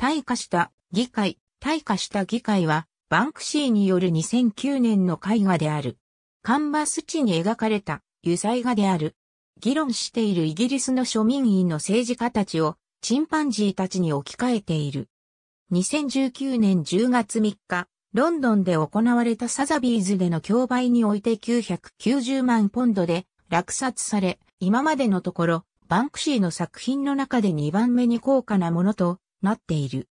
退化した議会、退化した議会は、バンクシーによる2009年の絵画である。カンバス地に描かれた油彩画である。議論しているイギリスの庶民員の政治家たちをチンパンジーたちに置き換えている。2019年10月3日、ロンドンで行われたサザビーズでの競売において990万ポンドで落札され、今までのところ、バンクシーの作品の中で2番目に高価なものとなっている。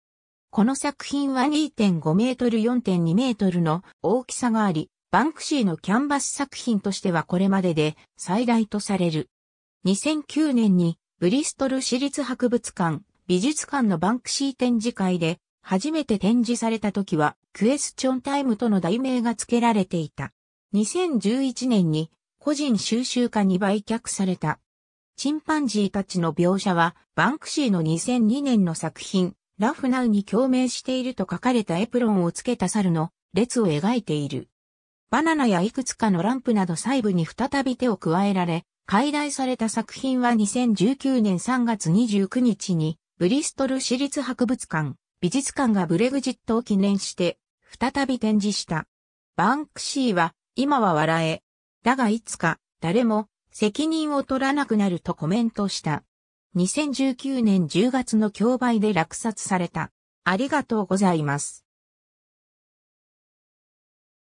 この作品は2.5メートル4.2メートルの大きさがあり、バンクシーのキャンバス作品としてはこれまでで最大とされる。2009年にブリストル市立博物館、美術館のバンクシー展示会で初めて展示された時はクエスチョンタイムとの題名が付けられていた。2011年に個人収集家に売却された。チンパンジーたちの描写は、バンクシーの2002年の作品、ラフナウに共鳴していると書かれたエプロンをつけた猿の列を描いている。バナナやいくつかのランプなど細部に再び手を加えられ、解体された作品は2019年3月29日に、ブリストル市立博物館、美術館がブレグジットを記念して、再び展示した。バンクシーは、今は笑え。だがいつか、誰も、責任を取らなくなるとコメントした。2019年10月の競売で落札された。ありがとうございます。